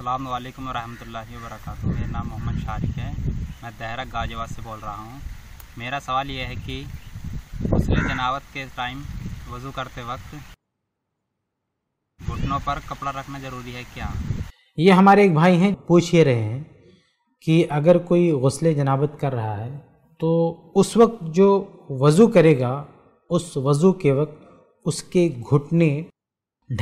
अल्लाम वरहमल वरक मेरा नाम मोहम्मद शारिक है मैं दहरा गाजियाबाद से बोल रहा हूँ मेरा सवाल यह है कि गसल जनावत के टाइम वज़ू करते वक्त घुटनों पर कपड़ा रखना ज़रूरी है क्या ये हमारे एक भाई हैं पूछ ये रहे हैं कि अगर कोई गसले जनावत कर रहा है तो उस वक्त जो वज़ू करेगा उस वज़ू के वक्त उसके घुटने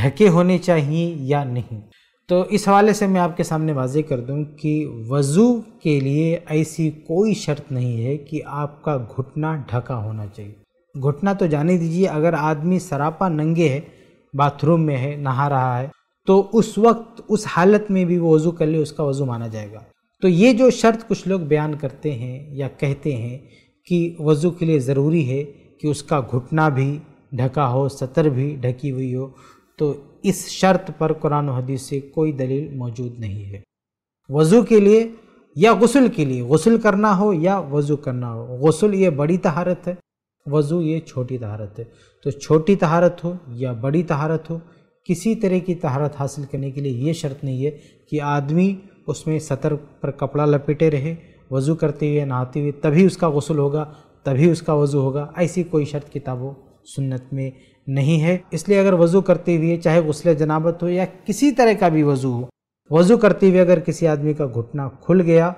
ढके होने चाहिए या नहीं तो इस हवाले से मैं आपके सामने वाजे कर दूं कि वज़ू के लिए ऐसी कोई शर्त नहीं है कि आपका घुटना ढका होना चाहिए घुटना तो जाने दीजिए अगर आदमी सरापा नंगे है बाथरूम में है नहा रहा है तो उस वक्त उस हालत में भी वो वज़ू कर ले उसका वज़ू माना जाएगा तो ये जो शर्त कुछ लोग बयान करते हैं या कहते हैं कि वज़ू के लिए ज़रूरी है कि उसका घुटना भी ढका हो सतर भी ढकी हुई हो तो इस शर्त पर कुरान हदीस से कोई दलील मौजूद नहीं है वज़ू के लिए या गसल के लिए गसल करना हो या वज़ू करना हो गसल ये बड़ी तहारत है वज़ू ये छोटी तहारत है तो छोटी तहारत हो या बड़ी तहारत हो किसी तरह की तहारत हासिल करने के लिए ये शर्त नहीं है कि आदमी उसमें सतर पर कपड़ा लपेटे रहे वज़ू करते हुए नहाते हुए तभी उसका गसल होगा तभी उसका वज़ू होगा ऐसी कोई शर्त किताबों सुन्नत में नहीं है इसलिए अगर वज़ू करते हुए चाहे गसल जनाबत हो या किसी तरह का भी वज़ू हो वज़ू करते हुए अगर किसी आदमी का घुटना खुल गया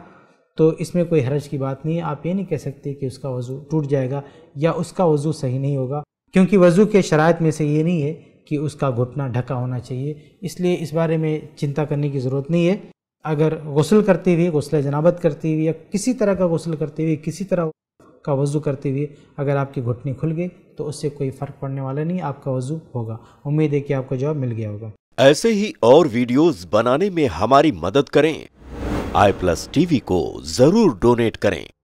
तो इसमें कोई हरज की बात नहीं है आप ये नहीं कह सकते कि उसका वज़ू टूट जाएगा या उसका वज़ू सही नहीं होगा क्योंकि वज़ू के शरात में से ये नहीं है कि उसका घुटना ढका होना चाहिए इसलिए इस बारे में चिंता करने की ज़रूरत नहीं है अगर गसल करते हुए गसल जनाबत करते हुए या किसी तरह का गसल करते हुए किसी तरह का वज़ू करते हुए अगर आपकी घुटनी खुल गई तो उससे कोई फ़र्क पड़ने वाला नहीं आपका वज़ू होगा उम्मीद है कि आपको जवाब मिल गया होगा ऐसे ही और वीडियोस बनाने में हमारी मदद करें आई प्लस टीवी को ज़रूर डोनेट करें